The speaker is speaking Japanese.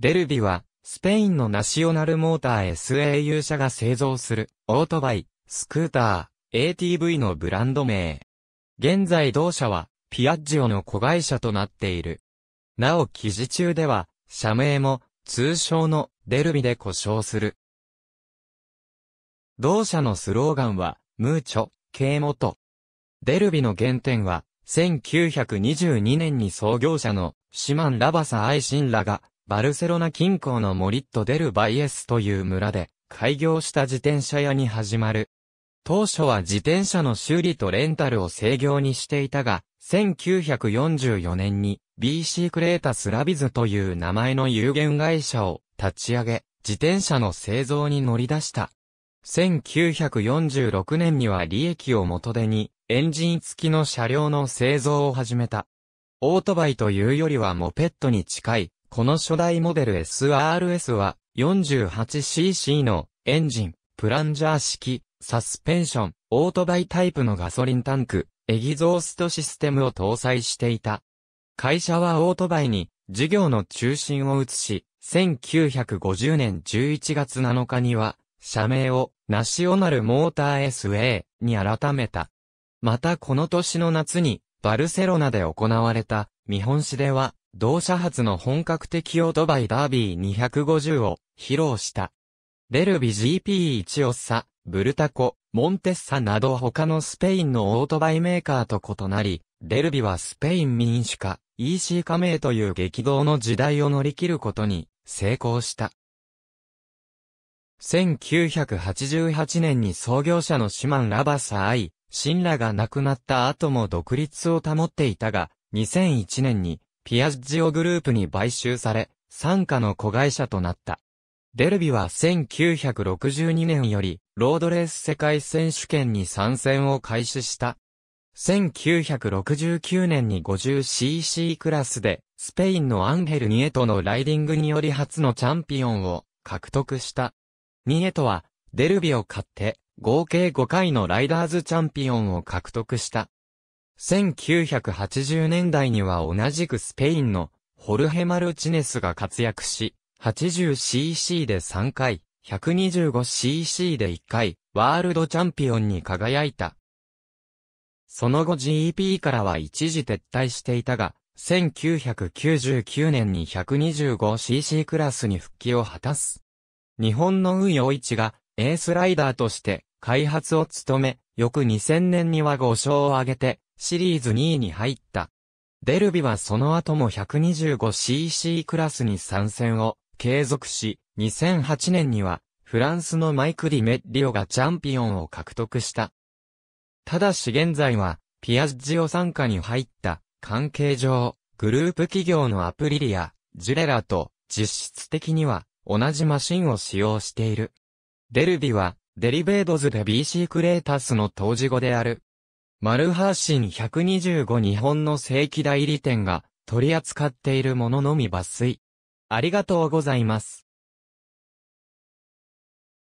デルビは、スペインのナショナルモーター SAU 社が製造する、オートバイ、スクーター、ATV のブランド名。現在同社は、ピアッジオの子会社となっている。なお記事中では、社名も、通称の、デルビで呼称する。同社のスローガンは、ムーチョ、ケ元モト。デルビの原点は、1922年に創業者のシマン・ラバサ・アイシンらがバルセロナ近郊のモリット・デル・バイエスという村で、開業した自転車屋に始まる。当初は自転車の修理とレンタルを制業にしていたが、1944年に BC クレータスラビズという名前の有限会社を立ち上げ、自転車の製造に乗り出した。1946年には利益を元手に、エンジン付きの車両の製造を始めた。オートバイというよりはモペットに近い、この初代モデル SRS は 48cc のエンジン、プランジャー式、サスペンション、オートバイタイプのガソリンタンク、エギゾーストシステムを搭載していた。会社はオートバイに事業の中心を移し、1950年11月7日には、社名をナショナルモーター SA に改めた。またこの年の夏に、バルセロナで行われた見本市では、同社発の本格的オートバイダービー250を披露した。デルビ GP1 オッサ、ブルタコ、モンテッサなど他のスペインのオートバイメーカーと異なり、デルビはスペイン民主化、EC 加盟という激動の時代を乗り切ることに成功した。1988年に創業者のシマン・ラバサ・アイ、シンラが亡くなった後も独立を保っていたが、2001年にピアッジオグループに買収され、傘下の子会社となった。デルビは1962年より、ロードレース世界選手権に参戦を開始した。1969年に 50cc クラスで、スペインのアンヘル・ニエトのライディングにより初のチャンピオンを獲得した。ニエトは、デルビを買って、合計5回のライダーズチャンピオンを獲得した。1980年代には同じくスペインのホルヘ・マルチネスが活躍し、80cc で3回、125cc で1回、ワールドチャンピオンに輝いた。その後 GP e からは一時撤退していたが、1999年に 125cc クラスに復帰を果たす。日本の運用一がエースライダーとして開発を務め、翌2000年には5勝を挙げてシリーズ2位に入った。デルビはその後も 125cc クラスに参戦を継続し、2008年にはフランスのマイク・ディ・メッリオがチャンピオンを獲得した。ただし現在は、ピアッジオ参加に入った関係上、グループ企業のアプリリア、ジュレラと実質的には同じマシンを使用している。デルビは、デリベードズで BC クレータスの当時語であるマルハーシン125日本の正規代理店が取り扱っているもののみ抜粋。ありがとうございます。